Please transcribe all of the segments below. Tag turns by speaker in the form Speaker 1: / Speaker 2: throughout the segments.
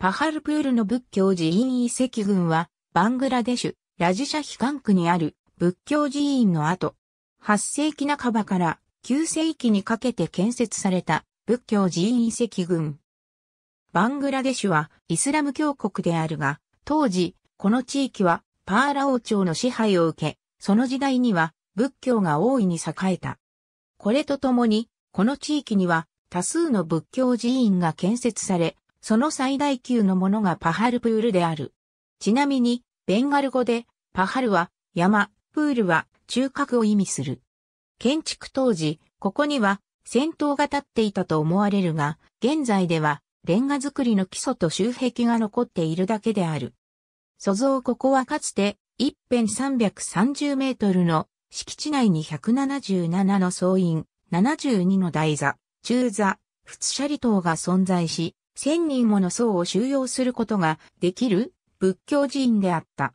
Speaker 1: パハルプールの仏教寺院遺跡群は、バングラデシュ、ラジシャヒカン区にある仏教寺院の後、8世紀半ばから9世紀にかけて建設された仏教寺院遺跡群。バングラデシュはイスラム教国であるが、当時、この地域はパーラ王朝の支配を受け、その時代には仏教が大いに栄えた。これとともに、この地域には多数の仏教寺院が建設され、その最大級のものがパハルプールである。ちなみに、ベンガル語で、パハルは山、プールは中核を意味する。建築当時、ここには戦闘が立っていたと思われるが、現在ではレンガ造りの基礎と周壁が残っているだけである。塑像ここはかつて一辺330メートルの敷地内に177の総員、72の台座、中座、仏舎利塔が存在し、千人もの僧を収容することができる仏教寺院であった。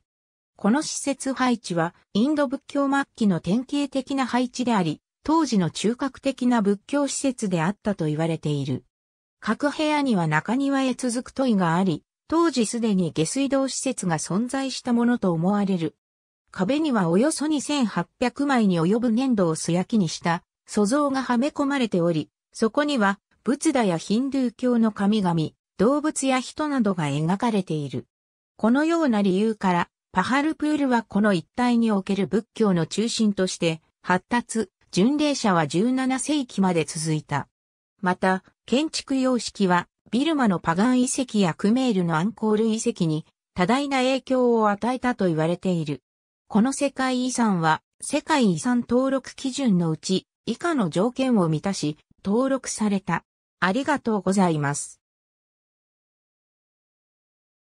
Speaker 1: この施設配置はインド仏教末期の典型的な配置であり、当時の中核的な仏教施設であったと言われている。各部屋には中庭へ続く問いがあり、当時すでに下水道施設が存在したものと思われる。壁にはおよそ2800枚に及ぶ粘土を素焼きにした素像がはめ込まれており、そこには仏陀やヒンドゥー教の神々、動物や人などが描かれている。このような理由から、パハルプールはこの一帯における仏教の中心として、発達、巡礼者は17世紀まで続いた。また、建築様式は、ビルマのパガン遺跡やクメールのアンコール遺跡に多大な影響を与えたと言われている。この世界遺産は、世界遺産登録基準のうち、以下の条件を満たし、登録された。ありがとうございます。